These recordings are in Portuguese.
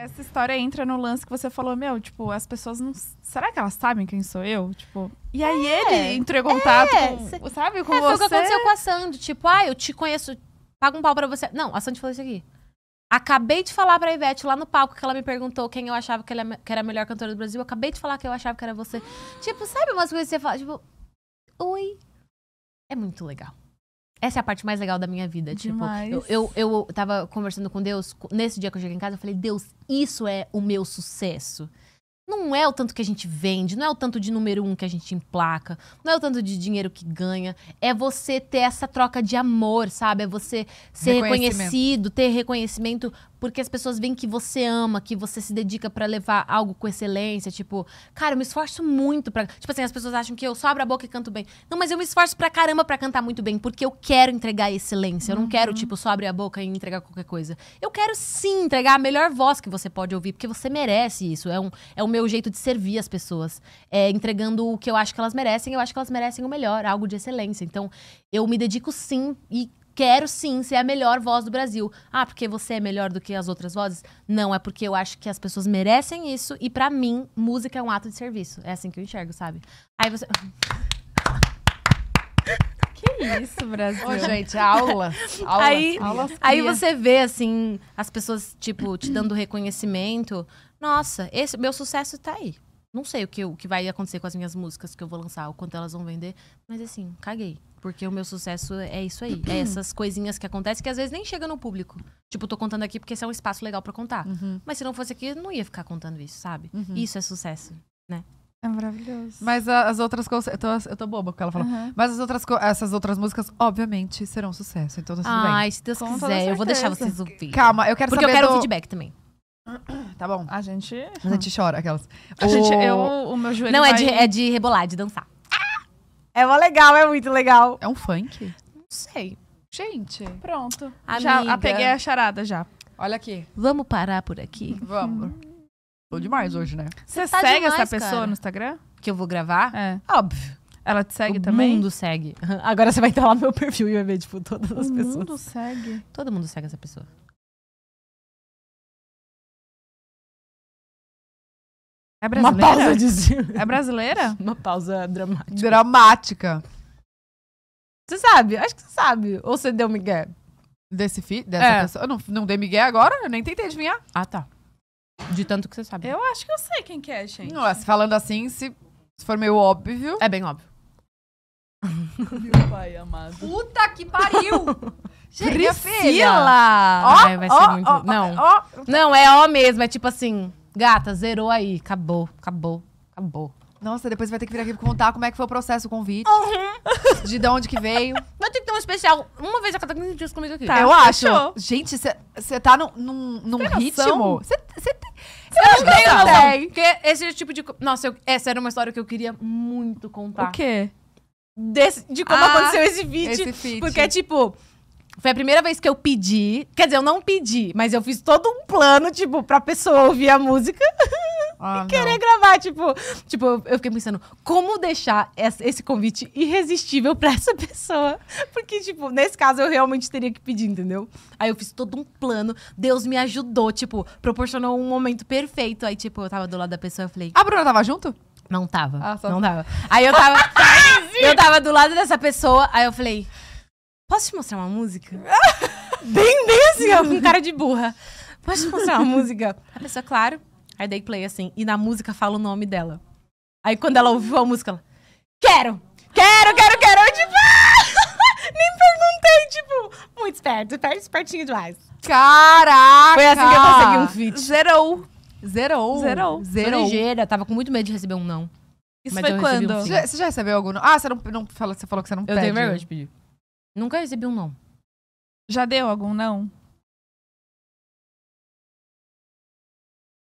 Essa história entra no lance que você falou, meu, tipo, as pessoas não. Será que elas sabem quem sou eu? Tipo. E aí é, ele entrou em contato é, com, sabe, com é, você. Foi o que aconteceu com a Sandy. Tipo, ah, eu te conheço, paga um pau pra você. Não, a Sandy falou isso aqui. Acabei de falar pra Ivete lá no palco que ela me perguntou quem eu achava que, é que era a melhor cantora do Brasil. Acabei de falar que eu achava que era você. tipo, sabe umas coisas que você fala? Tipo, oi. É muito legal. Essa é a parte mais legal da minha vida. Tipo, Demais. Tipo, eu, eu, eu tava conversando com Deus. Nesse dia que eu cheguei em casa, eu falei: Deus, isso é o meu sucesso. Não é o tanto que a gente vende, não é o tanto de número um que a gente emplaca, não é o tanto de dinheiro que ganha. É você ter essa troca de amor, sabe? É você ser reconhecido, ter reconhecimento porque as pessoas veem que você ama, que você se dedica para levar algo com excelência. Tipo, cara, eu me esforço muito para. Tipo assim, as pessoas acham que eu só abro a boca e canto bem. Não, mas eu me esforço pra caramba para cantar muito bem, porque eu quero entregar excelência. Uhum. Eu não quero, uhum. tipo, só abrir a boca e entregar qualquer coisa. Eu quero sim entregar a melhor voz que você pode ouvir, porque você merece isso. É, um, é o meu jeito de servir as pessoas. É entregando o que eu acho que elas merecem, eu acho que elas merecem o melhor, algo de excelência. Então, eu me dedico sim e quero sim ser a melhor voz do Brasil. Ah, porque você é melhor do que as outras vozes? Não, é porque eu acho que as pessoas merecem isso e para mim, música é um ato de serviço. É assim que eu enxergo, sabe? Aí você. Que isso, Brasil? Ô, gente, aula. aula aí, aula aí você vê, assim, as pessoas, tipo, te dando reconhecimento. Nossa, esse meu sucesso tá aí. Não sei o que, o que vai acontecer com as minhas músicas que eu vou lançar, o quanto elas vão vender. Mas assim, caguei. Porque o meu sucesso é isso aí. É essas coisinhas que acontecem que às vezes nem chega no público. Tipo, tô contando aqui porque esse é um espaço legal para contar. Uhum. Mas se não fosse aqui, não ia ficar contando isso, sabe? Uhum. Isso é sucesso, né? É maravilhoso. Mas as outras coisas. Eu tô, eu tô boba porque ela falou. Uhum. Mas as outras, essas outras músicas, obviamente, serão sucesso. Então assim, tudo ah, bem. Ai, se Deus quiser, eu vou deixar vocês ouvir. Calma, eu quero porque saber. Porque eu quero do... feedback também. Tá bom. A gente. A gente chora, aquelas. A o... gente, eu, o meu joelho. Não, vai... é, de, é de rebolar, de dançar. Ah! É uma legal, é muito legal. É um funk? Não sei. Gente. Pronto. Amiga. Já peguei a charada já. Olha aqui. Vamos parar por aqui? Vamos. Tô demais hoje, né? Você tá segue demais, essa pessoa cara. no Instagram? Que eu vou gravar? É. Óbvio. Ela te segue o também? Todo mundo segue. Agora você vai entrar lá no meu perfil e vai ver, tipo, todas as pessoas. Todo mundo segue. Todo mundo segue essa pessoa. É, é brasileira? Uma pausa de... É brasileira? Uma pausa dramática. Dramática. Você sabe, acho que você sabe. Ou você deu migué? Desse filho, dessa é. pessoa? Eu não, não dei migué agora, eu nem tentei adivinhar. Ah, tá. De tanto que você sabe. Eu acho que eu sei quem que é, gente. Nossa, falando assim, se, se for meio óbvio... É bem óbvio. Meu pai amado. Puta que pariu! Gente, Priscila! Ó, vai, vai ser muito... Ó, não. não, é ó mesmo, é tipo assim... Gata, zerou aí. Acabou, acabou, acabou. Nossa, depois vai ter que vir aqui contar como é que foi o processo, o convite. Uhum. De, de onde que veio. Vai ter que ter um especial uma vez a cada 15 dias comigo aqui. Tá, eu fechou. acho. Gente, você tá num, num, num ritmo. Você tem. Eu não tenho noção. Porque esse é tipo de. Nossa, eu, essa era uma história que eu queria muito contar. O quê? Desse, de como ah, aconteceu esse vídeo? Esse feat. Porque, é tipo, foi a primeira vez que eu pedi. Quer dizer, eu não pedi, mas eu fiz todo um plano, tipo, pra pessoa ouvir a música. Ah, e querer não. gravar, tipo, tipo, eu fiquei pensando, como deixar esse convite irresistível pra essa pessoa? Porque, tipo, nesse caso eu realmente teria que pedir, entendeu? Aí eu fiz todo um plano, Deus me ajudou, tipo, proporcionou um momento perfeito. Aí, tipo, eu tava do lado da pessoa e falei. A Bruna tava junto? Não tava. Ah, não assim. tava. Aí eu tava. eu tava do lado dessa pessoa, aí eu falei. Posso te mostrar uma música? bem, bem assim, ó, com cara de burra. Posso te mostrar uma música? A pessoa, claro. Aí dei play assim. E na música fala o nome dela. Aí quando ela ouviu a música, ela. Quero! Quero, quero, quero! Eu, tipo, nem perguntei, tipo, muito esperto, esperto, tá espertinho demais. Caraca! Foi assim que eu consegui um fit. Zerou. Zerou. Zerou. Zerou. Ligeira, tava com muito medo de receber um não. Isso Mas foi quando? Um você já recebeu algum não? Ah, você não, não falou, você falou que você não eu pede. Eu né? tenho vergonha de pedir. Nunca recebi um não. Já deu algum não?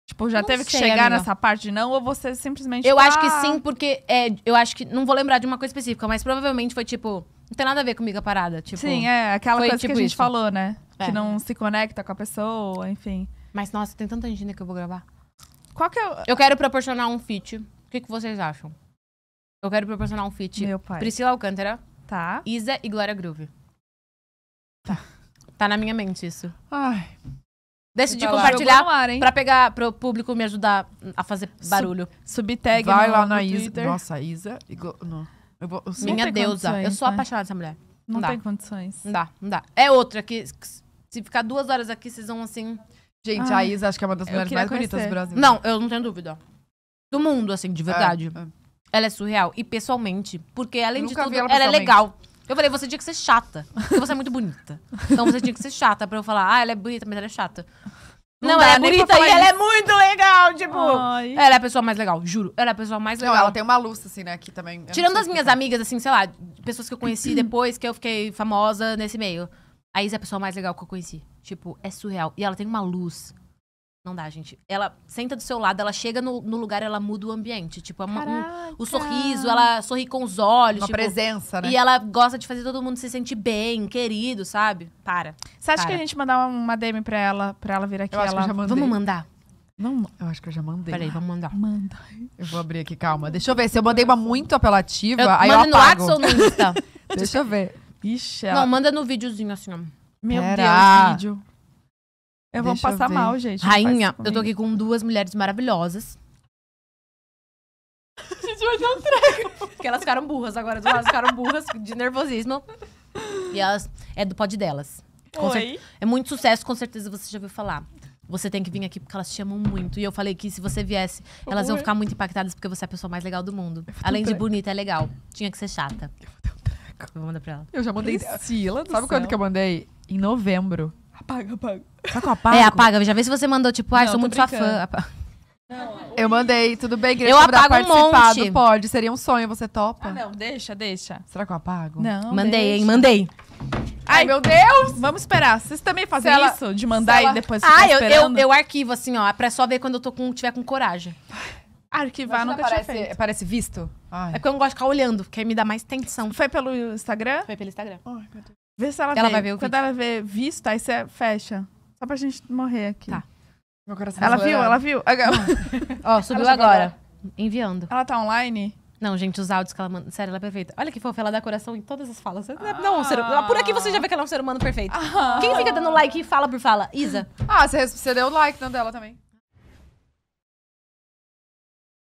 Tipo, já não teve sei, que chegar amiga. nessa parte de não ou você simplesmente Eu tá... acho que ah". sim, porque é, eu acho que não vou lembrar de uma coisa específica, mas provavelmente foi tipo, não tem nada a ver comigo a parada, tipo. Sim, é, aquela coisa tipo que a tipo gente isso. falou, né? É. Que não se conecta com a pessoa, enfim. Mas nossa, tem tanta gente que eu vou gravar. Qual que é o... Eu quero proporcionar um feat. O que, que vocês acham? Eu quero proporcionar um feat. Meu pai. Priscila Alcântara Tá. Isa e Glória Groove. Tá. Tá na minha mente isso. Ai. Decidi Tá compartilhar ar, pra pegar pro público me ajudar a fazer barulho. Subtag Vai no, lá no na Isa. Twitter. Nossa, Isa. e Glo- não. Eu vou, Minha deusa. eu sou né? apaixonada dessa mulher. Não, Não tem condições. Não dá, não dá. É outra que se ficar duas horas aqui, vocês vão assim. Gente, a Isa acho que é uma das mulheres mais bonitas do Brasil. Não, eu não tenho dúvida. Do mundo, assim, de é, verdade. É, é. Ela é surreal. E pessoalmente, porque além de tudo, ela, ela é legal. Eu falei, você tinha que ser chata. Porque você é muito bonita. Então você tinha que ser chata pra eu falar, ah, ela é bonita, mas ela é chata. Não, não ela é bonita e ela é muito legal, tipo. Ai. Ela é a pessoa mais legal, juro. Ela é a pessoa mais legal. Não, ela tem uma luz, assim, né, aqui também. Eu Tirando as minhas amigas, assim, sei lá, pessoas que eu conheci depois que eu fiquei famosa nesse meio. A Isa é a pessoa mais legal que eu conheci. Tipo, é surreal. E ela tem uma luz não dá, gente. Ela senta do seu lado, ela chega no, no lugar, ela muda o ambiente. Tipo, é uma, um, o sorriso, ela sorri com os olhos. Uma tipo, presença, né? E ela gosta de fazer todo mundo se sentir bem, querido, sabe? Para. Você acha para. que a gente mandar uma DM pra ela, pra ela vir aqui? Eu ela... já Vamos mandar. Não, eu acho que eu já mandei. Peraí, vamos mandar. Manda. Eu vou abrir aqui, calma. Deixa eu ver. Se eu mandei uma muito apelativa, eu, aí eu apago. no WhatsApp ou no Insta? Deixa eu ver. Ixi, ela... Não, manda no videozinho assim, ó. Meu Pera. Deus, vídeo. Eu vou passar eu mal, gente. Rainha, eu tô aqui com duas mulheres maravilhosas. A gente vai dar um treco. Porque elas ficaram burras agora. Elas ficaram burras de nervosismo. E elas... É do pod delas. Com Oi. Cer... É muito sucesso, com certeza você já ouviu falar. Você tem que vir aqui porque elas te amam muito. E eu falei que se você viesse, elas vão ficar muito impactadas porque você é a pessoa mais legal do mundo. Além um de bonita, é legal. Tinha que ser chata. Eu vou Vou mandar pra ela. Eu já mandei. Priscila do Sabe céu. quando que eu mandei? Em novembro. Apaga, apaga. Será que eu apago? É, apaga. Já vê se você mandou, tipo, ai, ah, sou muito sua fã. eu mandei, tudo bem, Grace? Eu apago um monte. Pode, seria um sonho, você topa? Ah, não, deixa, deixa. Será que eu apago? Não, Mandei, deixa. hein, mandei. Ai, Ai, meu Deus! Vamos esperar. Vocês também fazem ela, isso? De mandar ela... e depois ah, ficar Ah, eu, eu, eu, arquivo assim, ó. Pra só ver quando eu tô com, tiver com coragem. Arquivar Imagina, nunca parece, tinha feito. Parece visto? É ai. É que eu não gosto de ficar olhando, porque aí me dá mais tensão. Foi pelo Instagram? Foi pelo Instagram. Ai, meu Deus. Vê se ela, ela vai ver o Quando vídeo. ela ver visto, aí você fecha. Só pra gente morrer aqui. Tá. Meu coração Ela tá viu, ela viu. Ó, subiu agora. Enviando. Ela tá online? Não, gente, os áudios que ela manda. Sério, ela é perfeita. Olha que fofa, ela dá coração em todas as falas. É ah. Não, não, ser- ah, por aqui você já vê que ela é um ser humano perfeito. Ah. Quem fica dando like e fala por fala? Isa. Ah, você, você deu like na dela também.